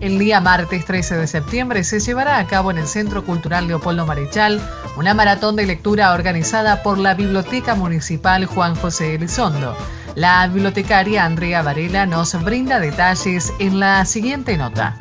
El día martes 13 de septiembre se llevará a cabo en el Centro Cultural Leopoldo Marechal una maratón de lectura organizada por la Biblioteca Municipal Juan José Elizondo. La bibliotecaria Andrea Varela nos brinda detalles en la siguiente nota.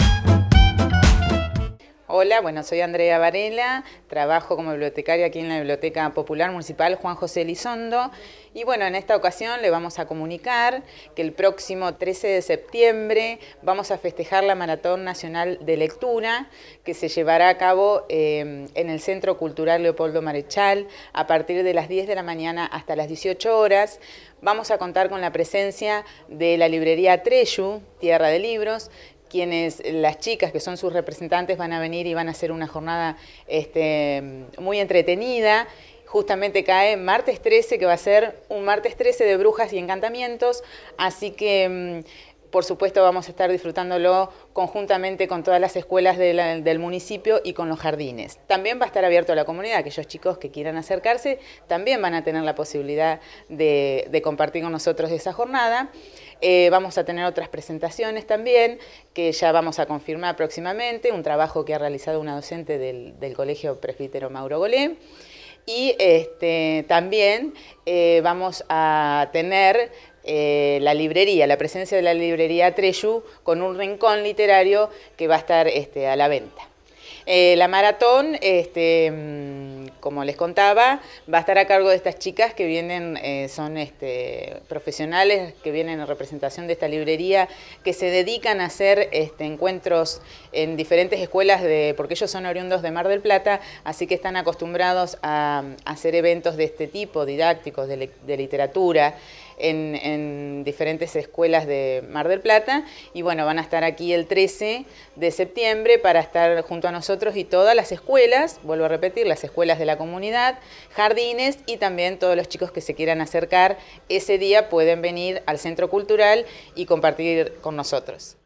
Hola, bueno, soy Andrea Varela, trabajo como bibliotecaria aquí en la Biblioteca Popular Municipal Juan José Elizondo y bueno, en esta ocasión le vamos a comunicar que el próximo 13 de septiembre vamos a festejar la Maratón Nacional de Lectura que se llevará a cabo eh, en el Centro Cultural Leopoldo Marechal a partir de las 10 de la mañana hasta las 18 horas. Vamos a contar con la presencia de la librería Treyu, Tierra de Libros, quienes eh, las chicas que son sus representantes van a venir y van a hacer una jornada este, muy entretenida. Justamente cae martes 13, que va a ser un martes 13 de brujas y encantamientos. Así que mm, por supuesto vamos a estar disfrutándolo conjuntamente con todas las escuelas del municipio y con los jardines. También va a estar abierto a la comunidad, aquellos chicos que quieran acercarse también van a tener la posibilidad de, compartir con nosotros esa jornada. Eh, vamos a tener otras presentaciones también, que ya vamos a confirmar próximamente, un trabajo que ha realizado una docente del, Colegio Presbítero Mauro Golé. Y este, también eh, vamos a tener eh, la librería, la presencia de la librería Treyu con un rincón literario que va a estar este, a la venta. Eh, la maratón, este, mm, como les contaba, va a estar a cargo de estas chicas que vienen, eh, son este, profesionales que vienen en representación de esta librería, que se dedican a hacer este, encuentros en diferentes escuelas, de, porque ellos son oriundos de Mar del Plata, así que están acostumbrados a, hacer eventos de este tipo, didácticos, de, literatura. en, diferentes escuelas de Mar del Plata y bueno, van a estar aquí el 13 de septiembre para estar junto a nosotros y todas las escuelas, vuelvo a repetir, las escuelas de la comunidad, jardines y también todos los chicos que se quieran acercar ese día pueden venir al centro cultural y compartir con nosotros.